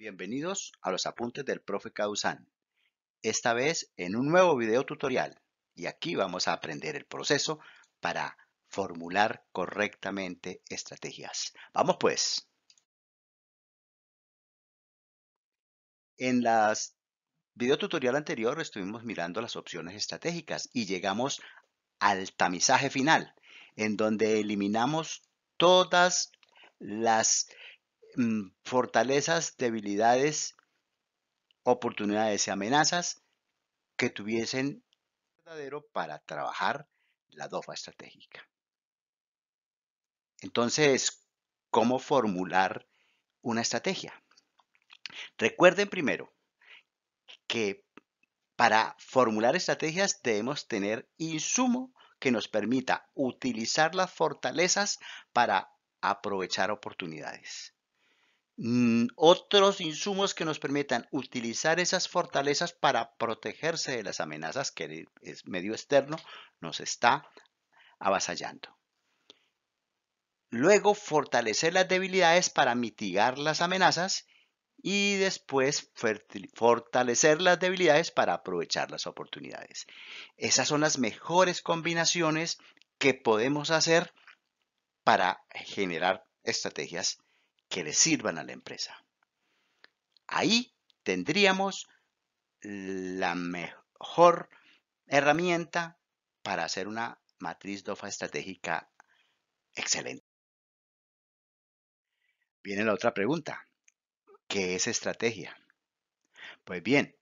Bienvenidos a los apuntes del profe Causán, esta vez en un nuevo video tutorial y aquí vamos a aprender el proceso para formular correctamente estrategias. Vamos pues. En el video tutorial anterior estuvimos mirando las opciones estratégicas y llegamos al tamizaje final en donde eliminamos todas las Mm, fortalezas, debilidades, oportunidades y amenazas que tuviesen verdadero para trabajar la DOFA estratégica. Entonces, ¿cómo formular una estrategia? Recuerden primero que para formular estrategias debemos tener insumo que nos permita utilizar las fortalezas para aprovechar oportunidades. Mm, otros insumos que nos permitan utilizar esas fortalezas para protegerse de las amenazas que el medio externo nos está avasallando. Luego, fortalecer las debilidades para mitigar las amenazas y después fortalecer las debilidades para aprovechar las oportunidades. Esas son las mejores combinaciones que podemos hacer para generar estrategias que le sirvan a la empresa. Ahí tendríamos la mejor herramienta para hacer una matriz DOFA estratégica excelente. Viene la otra pregunta. ¿Qué es estrategia? Pues bien,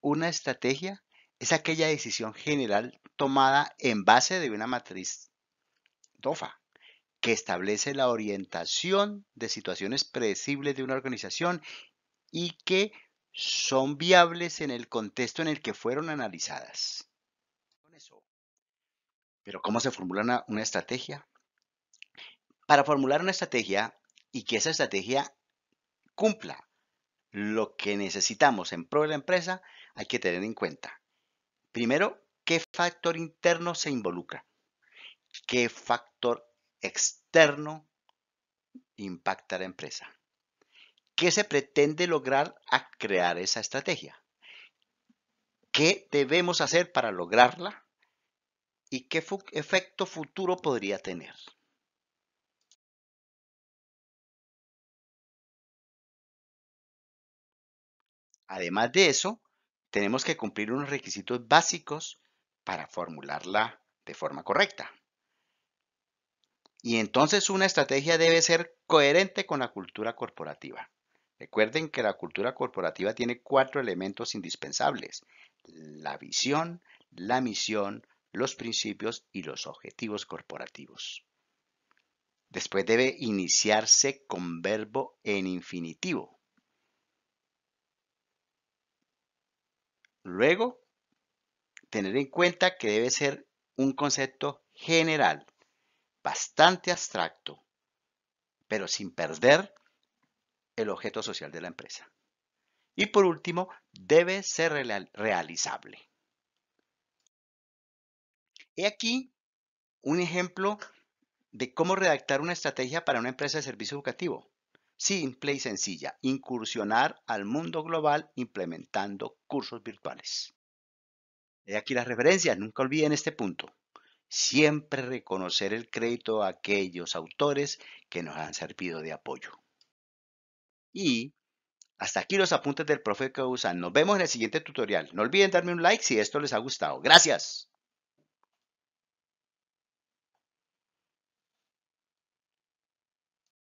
una estrategia es aquella decisión general tomada en base de una matriz DOFA que establece la orientación de situaciones predecibles de una organización y que son viables en el contexto en el que fueron analizadas. Pero ¿cómo se formula una, estrategia? Para formular una estrategia y que esa estrategia cumpla lo que necesitamos en pro de la empresa, hay que tener en cuenta. Primero, ¿qué factor interno se involucra? ¿Qué factor externo impacta a la empresa. ¿Qué se pretende lograr a crear esa estrategia? ¿Qué debemos hacer para lograrla? ¿Y qué efecto futuro podría tener? Además de eso, tenemos que cumplir unos requisitos básicos para formularla de forma correcta. Y entonces una estrategia debe ser coherente con la cultura corporativa. Recuerden que la cultura corporativa tiene cuatro elementos indispensables. La visión, la misión, los principios y los objetivos corporativos. Después debe iniciarse con verbo en infinitivo. Luego, tener en cuenta que debe ser un concepto general bastante abstracto, pero sin perder el objeto social de la empresa. Y por último, debe ser realizable. He aquí un ejemplo de cómo redactar una estrategia para una empresa de servicio educativo. Simple y sencilla, incursionar al mundo global implementando cursos virtuales. He aquí las referencias, nunca olviden este punto siempre reconocer el crédito a aquellos autores que nos han servido de apoyo. Y hasta aquí los apuntes del profe Causan. Nos vemos en el siguiente tutorial. No olviden darme un like si esto les ha gustado. Gracias.